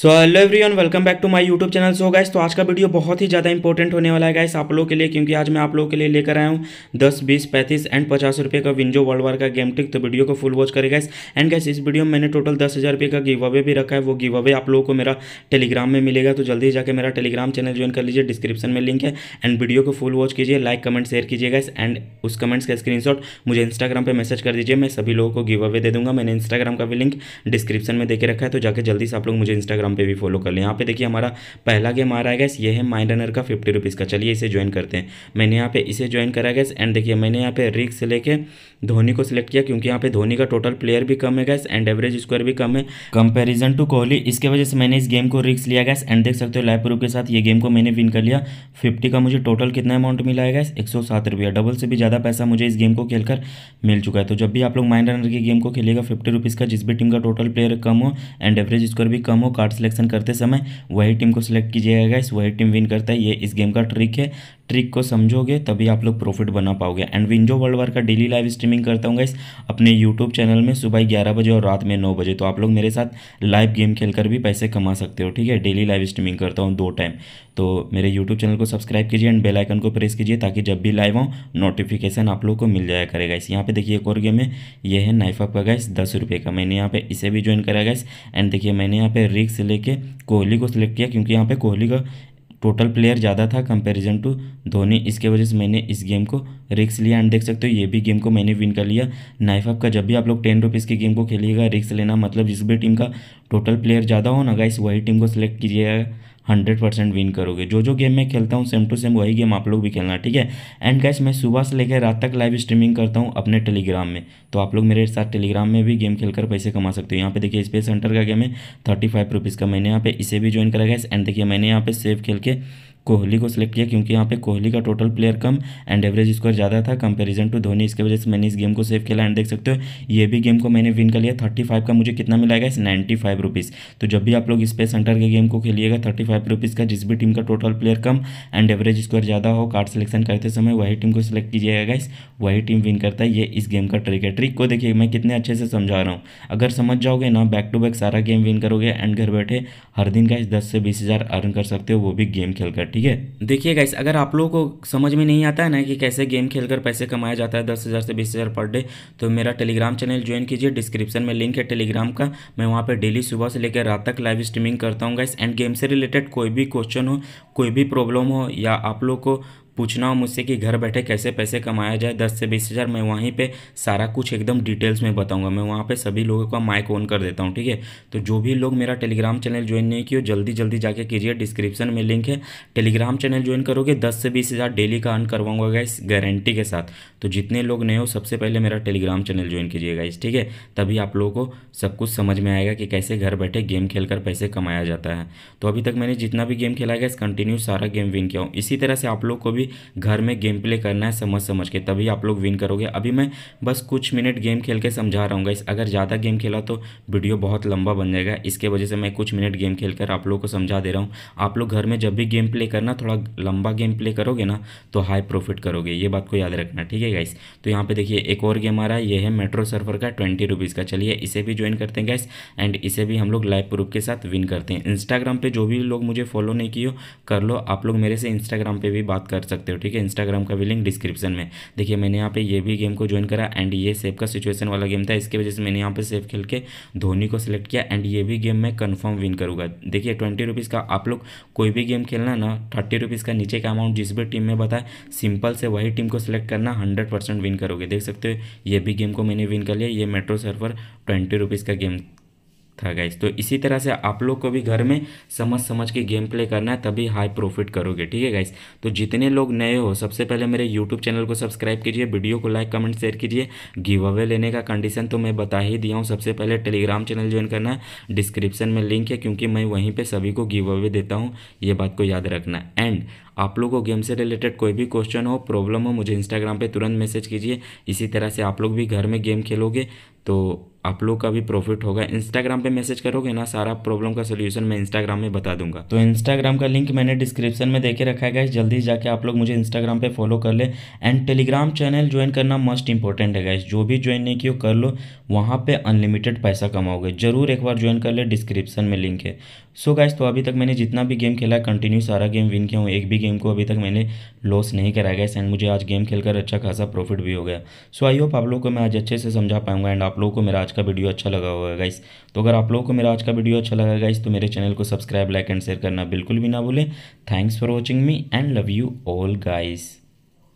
so hello everyone welcome back to my YouTube channel so guys तो आज का video बहुत ही ज़्यादा इंपॉर्टेंट होने वाला है गाइस आप लोगों के लिए क्योंकि आज मैं आप लोगों के लिए लेकर आया हूँ दस बीस पैंतीस एंड पचास रुपये का विंजो वर्ल्ड वार का गेम टिक तो वीडियो को फुल वॉच करें गाइस एंड गाइस इस वीडियो में मैंने टोटल दस हज़ार रुपये का गिव अवे भी रखा है वो गिव अवे आप लोगों को मेरा टेलीग्राम में मिलेगा तो जल्दी जाकर मेरा टेलीग्राम चैनल ज्वाइन कर लीजिए डिस्क्रिप्शन में लिंक है एंड वीडियो को फुल वॉच कीजिए लाइक कमेंट शेयर कीजिए गाइस एंड उस कमेंट्स का स्क्रीनशॉट मुझे इंस्टाग्राम पर मैसेज कर दीजिए मैं सभी लोगों को गिव अवे दे दूंगा मैंने इंस्टाग्राम का भी लिंक डिस्क्रिप्शन में देके रखा है तो जाकर जल्दी से आप लोग मुझे इंस्टाग्राम इंस्टाग्राम पे भी फॉलो कर लें यहाँ पे देखिए हमारा पहला गेम आ रहा है गैस ये है माइंड रनर का फिफ्टी रुपीज़ का चलिए इसे ज्वाइन करते हैं मैंने यहाँ पे इसे ज्वाइन करा गैस एंड देखिए मैंने यहाँ पे रिक्स से लेके धोनी को सिलेक्ट किया क्योंकि यहाँ पे धोनी का टोटल प्लेयर भी कम है गैस एंड एवरेज स्क्वायर भी कम है कंपेरिजन टू कोहली इसके वजह से मैंने इस गेम को रिक्स लिया गैस एंड देख सकते हो लाइव प्रूफ के साथ ये गेम को मैंने विन कर लिया फिफ्टी का मुझे टोटल कितना अमाउंट मिला है गैस एक डबल से भी ज़्यादा पैसा मुझे इस गेम को खेल मिल चुका है तो जब भी आप लोग माइंड रनर की गेम को खेलेगा फिफ्टी रुपीज़ का जिस भी टीम का टोटल प्लेयर कम हो एंड एवरेज स्कोर भी कम हो कार्ड सिलेक्शन करते समय वही टीम को सिलेक्ट कीजिएगा इस वही टीम विन करता है ये इस गेम का ट्रिक है ट्रिक को समझोगे तभी आप लोग प्रॉफिट बना पाओगे एंड विंजो वर्ल्ड वार का डेली लाइव स्ट्रीमिंग करता हूँ गाइस अपने यूट्यूब चैनल में सुबह ग्यारह बजे और रात में नौ बजे तो आप लोग मेरे साथ लाइव गेम खेलकर भी पैसे कमा सकते हो ठीक है डेली लाइव स्ट्रीमिंग करता हूँ दो टाइम तो मेरे यूट्यूब चैनल को सब्सक्राइब कीजिए एंड बेलाइकन को प्रेस कीजिए ताकि जब भी लाइव आऊँ नोटिफिकेशन आप लोग को मिल जाया करेगा इस यहाँ पे देखिए एक और गेम है यह है नाइफ अप का गैस दस रुपये का मैंने यहाँ पे इसे भी ज्वाइन करा गैस एंड देखिए मैंने यहाँ पे रिक्स लेके कोहली को सिलेक्ट किया क्योंकि यहाँ पे कोहली का टोटल प्लेयर ज़्यादा था कंपैरिजन टू धोनी इसके वजह से मैंने इस गेम को रिक्स लिया एंड देख सकते हो ये भी गेम को मैंने विन कर लिया नाइफ अप का जब भी आप लोग टेन रुपीज़ की गेम को खेलिएगा रिक्स लेना मतलब जिस भी टीम का टोटल प्लेयर ज़्यादा हो ना गाइस वही टीम को सिलेक्ट कीजिएगा हंड्रेड परसेंट विन करोगे जो जो गेम मैं खेलता हूँ सेम टू सेम वही गेम आप लोग भी खेलना ठीक है एंड गैस मैं सुबह से लेकर रात तक लाइव स्ट्रीमिंग करता हूँ अपने टेलीग्राम में तो आप लोग मेरे साथ टेलीग्राम में भी गेम खेलकर पैसे कमा सकते हो यहाँ पे देखिए स्पेस सेंटर का गेम है थर्टी फाइव रुपीज़ का मैंने यहाँ पे इसे भी ज्वाइन करा गया एंड देखिए मैंने यहाँ पे सेव खेल के कोहली को सिलेक्ट किया क्योंकि यहाँ पे कोहली का टोटल प्लेयर कम एंड एवरेज स्कोर ज़्यादा था कंपेरिजन टू धोनी इसके वजह से मैंने इस गेम को सेव खेला एंड देख सकते हो ये भी गेम को मैंने विन कर लिया थर्टी फाइव का मुझे कितना मिलाएगा इस नाइन्टी फाइव रुपीज़ तो जब भी आप लोग स्पेस सेंटर के गेम को खेलिएगा थर्टी फाइव रुपीज़ का जिस भी टीम का टोटल प्लेयर कम एंड एवरेज स्कोर ज़्यादा हो कार्ड सिलेक्शन करते समय वही टीम को सिलेक्ट कीजिएगा इस वही टीम विन करता है ये इस गेम का ट्रिक है ट्रिक को देखिए मैं कितने अच्छे से समझा रहा हूँ अगर समझ जाओगे ना बैक टू बैक सारा गेम विन करोगे एंड घर बैठे हर दिन का इस दस से बीस हज़ार अर्न कर सकते हो वो भी गेम खेलकर ठीक ठीक है देखिए गाइस अगर आप लोगों को समझ में नहीं आता है ना कि कैसे गेम खेलकर पैसे कमाया जाता है दस हज़ार से बीस हज़ार पर डे तो मेरा टेलीग्राम चैनल ज्वाइन कीजिए डिस्क्रिप्शन में लिंक है टेलीग्राम का मैं वहाँ पर डेली सुबह से लेकर रात तक लाइव स्ट्रीमिंग करता हूँ गाइस एंड गेम से रिलेटेड कोई भी क्वेश्चन हो कोई भी प्रॉब्लम हो या आप लोग को पूछना हो मुझसे कि घर बैठे कैसे पैसे कमाया जाए दस से बीस हज़ार मैं वहीं पे सारा कुछ एकदम डिटेल्स में बताऊंगा मैं वहाँ पे सभी लोगों का माइक ऑन कर देता हूँ ठीक है तो जो भी लोग मेरा टेलीग्राम चैनल ज्वाइन नहीं किया जल्दी जल्दी जाके कीजिए डिस्क्रिप्शन में लिंक है टेलीग्राम चैनल ज्वाइन करोगे दस से बीस हज़ार डेली का अर्न करवाऊंगा गाइस गारंटी के साथ तो जितने लोग नए हो सबसे पहले मेरा टेलीग्राम चैनल ज्वाइन कीजिएगा इस ठीक है तभी आप लोगों को सब कुछ समझ में आएगा कि कैसे घर बैठे गेम खेल कर पैसे कमाया जाता है तो अभी तक मैंने जितना भी गेम खेला गया कंटिन्यू सारा गेम विन किया हूँ इसी तरह से आप लोग को भी घर में गेम प्ले करना है समझ समझ के तभी आप लोग विन करोगे अभी मैं बस कुछ मिनट गेम खेल के समझा रहा हूँ गाइस अगर ज़्यादा गेम खेला तो वीडियो बहुत लंबा बन जाएगा इसके वजह से मैं कुछ मिनट गेम खेल कर आप लोग को समझा दे रहा हूँ आप लोग घर में जब भी गेम प्ले करना थोड़ा लंबा गेम प्ले करोगे ना तो हाई प्रॉफिट करोगे ये बात को याद रखना ठीक है गाइस तो यहाँ पर देखिए एक और गेम आ रहा है यह है मेट्रो सर्फर का ट्वेंटी रुपीज़ का चलिए इसे भी ज्वाइन करते हैं गाइस एंड इसे भी हम लोग लाइव प्रूफ के साथ विन करते हैं इंस्टाग्राम पर जो भी लोग मुझे फॉलो नहीं किए कर लो आप लोग मेरे से इंस्टाग्राम पर भी बात कर सकते सकते हो ठीक है इंस्टाग्राम का भी लिंक डिस्क्रिप्शन में देखिए मैंने यहाँ पे ये भी गेम को ज्वाइन करा एंड ये सेव का सिचुएशन वाला गेम था इसके वजह से मैंने यहाँ पे सेव खेल के धोनी को सिलेक्ट किया एंड ये भी गेम मैं कन्फर्म विन करूँगा देखिए ट्वेंटी रुपीज़ का आप लोग कोई भी गेम खेलना ना थर्टी रुपीज़ का नीचे का अमाउंट जिस भी टीम में बताए सिंपल से वही टीम को सिलेक्ट करना हंड्रेड परसेंट विन करोगे देख सकते हो ये भी गेम को मैंने विन कर लिया ये मेट्रो सर्फर ट्वेंटी रुपीज़ का गेम था गाइस तो इसी तरह से आप लोग को भी घर में समझ समझ के गेम प्ले करना है तभी हाई प्रॉफिट करोगे ठीक है गाइस तो जितने लोग नए हो सबसे पहले मेरे यूट्यूब चैनल को सब्सक्राइब कीजिए वीडियो को लाइक कमेंट शेयर कीजिए गिव अवे लेने का कंडीशन तो मैं बता ही दिया हूँ सबसे पहले टेलीग्राम चैनल ज्वाइन करना है डिस्क्रिप्शन में लिंक है क्योंकि मैं वहीं पर सभी को गिव अवे देता हूँ ये बात को याद रखना एंड आप लोग को गेम से रिलेटेड कोई भी क्वेश्चन हो प्रॉब्लम हो मुझे इंस्टाग्राम पर तुरंत मैसेज कीजिए इसी तरह से आप लोग भी घर में गेम खेलोगे तो आप लोग का भी प्रॉफिट होगा इंस्टाग्राम पे मैसेज करोगे ना सारा प्रॉब्लम का सोल्यूशन मैं इंस्टाग्राम में बता दूंगा तो इंस्टाग्राम का लिंक मैंने डिस्क्रिप्शन में देके रखा है जल्दी जाके आप लोग मुझे इंस्टाग्राम पे फॉलो कर ले एंड टेलीग्राम चैनल ज्वाइन करना मस्ट इंपॉर्टेंट है गाइज जो भी ज्वाइन नहीं किया कर लो वहाँ पर अनलिमिटेड पैसा कमाओगे जरूर एक बार ज्वाइन कर ले डिस्क्रिप्शन में लिंक है सो गाइज तो अभी तक मैंने जितना भी गेम खेला कंटिन्यू सारा गेम विन किया हूँ एक भी गेम को अभी तक मैंने लॉस नहीं कराया गया एंड मुझे आज गेम खेलकर अच्छा खासा प्रॉफिट भी हो गया सो आई होप आप लोग को मैं आज अच्छे से समझा पाऊंगा एंड आप लोगों को मेरा आज का वीडियो अच्छा लगा होगा गाइस तो अगर आप लोगों को मेरा आज का वीडियो अच्छा लगा गाइस तो मेरे चैनल को सब्सक्राइब लाइक एंड शेयर करना बिल्कुल भी ना भूलें thanks for watching me and love you all guys